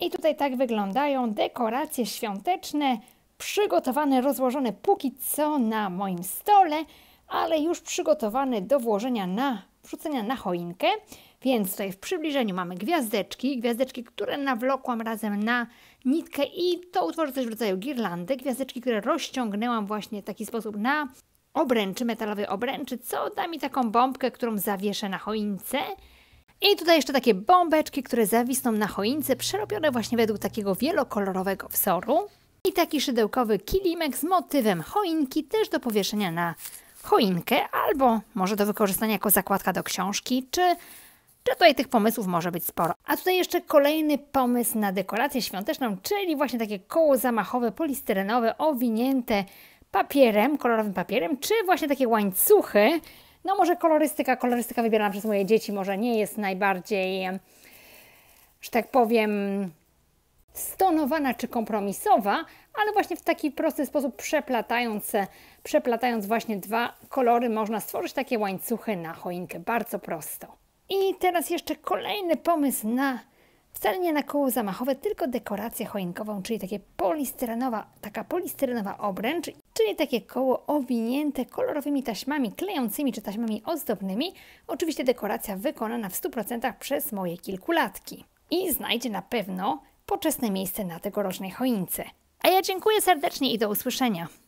I tutaj tak wyglądają dekoracje świąteczne, przygotowane, rozłożone póki co na moim stole, ale już przygotowane do włożenia na, wrzucenia na choinkę. Więc tutaj w przybliżeniu mamy gwiazdeczki, gwiazdeczki, które nawlokłam razem na nitkę i to utworzy coś w rodzaju girlandy, gwiazdeczki, które rozciągnęłam właśnie w taki sposób na obręczy, metalowe obręczy, co da mi taką bombkę, którą zawieszę na choince. I tutaj jeszcze takie bombeczki, które zawisną na choince, przerobione właśnie według takiego wielokolorowego wzoru. I taki szydełkowy kilimek z motywem choinki, też do powieszenia na choinkę, albo może do wykorzystania jako zakładka do książki, czy czy tutaj tych pomysłów może być sporo. A tutaj jeszcze kolejny pomysł na dekorację świąteczną, czyli właśnie takie koło zamachowe polistyrenowe owinięte papierem, kolorowym papierem, czy właśnie takie łańcuchy no może kolorystyka, kolorystyka wybierana przez moje dzieci może nie jest najbardziej, że tak powiem, stonowana czy kompromisowa, ale właśnie w taki prosty sposób przeplatając, przeplatając właśnie dwa kolory można stworzyć takie łańcuchy na choinkę bardzo prosto. I teraz jeszcze kolejny pomysł na Wcale nie na koło zamachowe, tylko dekorację choinkową, czyli takie polistyrenowa, taka polistyrenowa obręcz, czyli takie koło owinięte kolorowymi taśmami klejącymi czy taśmami ozdobnymi. Oczywiście dekoracja wykonana w 100% przez moje kilkulatki. I znajdzie na pewno poczesne miejsce na tegorocznej choince. A ja dziękuję serdecznie i do usłyszenia.